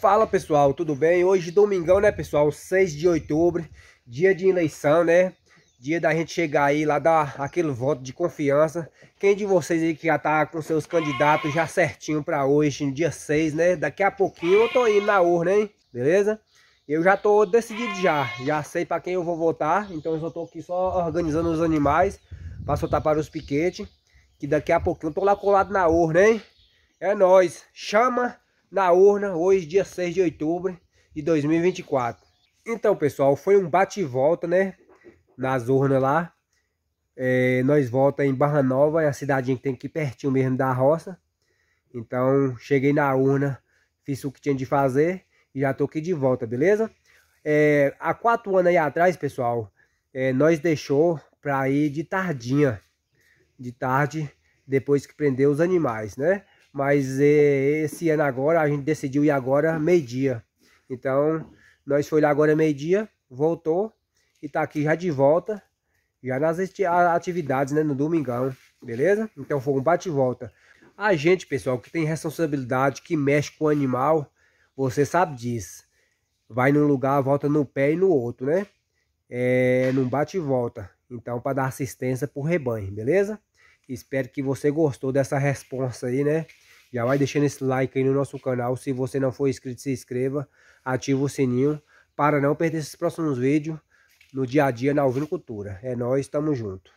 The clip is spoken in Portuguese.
Fala pessoal, tudo bem? Hoje domingão, né pessoal? 6 de outubro, dia de eleição, né? Dia da gente chegar aí lá, dar aquele voto de confiança. Quem de vocês aí que já tá com seus candidatos já certinho pra hoje, no dia 6, né? Daqui a pouquinho eu tô indo na urna, hein? Beleza? Eu já tô decidido já, já sei pra quem eu vou votar, então eu só tô aqui só organizando os animais pra soltar para os piquetes, que daqui a pouquinho eu tô lá colado na urna, hein? É nóis, chama! Na urna, hoje, dia 6 de outubro de 2024. Então, pessoal, foi um bate-volta, né? Nas urnas lá. É, nós volta em Barra Nova, é a cidade que tem aqui pertinho mesmo da roça. Então, cheguei na urna, fiz o que tinha de fazer e já tô aqui de volta, beleza? É, há quatro anos aí atrás, pessoal, é, nós deixou para ir de tardinha, de tarde, depois que prendeu os animais, né? Mas esse ano agora, a gente decidiu ir agora meio-dia. Então, nós foi lá agora meio-dia, voltou e tá aqui já de volta, já nas atividades, né, no domingão, beleza? Então foi um bate volta. A gente, pessoal, que tem responsabilidade, que mexe com o animal, você sabe disso. Vai num lugar, volta no pé e no outro, né? É, num bate e volta. Então, para dar assistência pro rebanho, beleza? Espero que você gostou dessa resposta aí, né? Já vai deixando esse like aí no nosso canal. Se você não for inscrito, se inscreva. Ativa o sininho para não perder esses próximos vídeos no dia a dia na Cultura. É nós, tamo junto.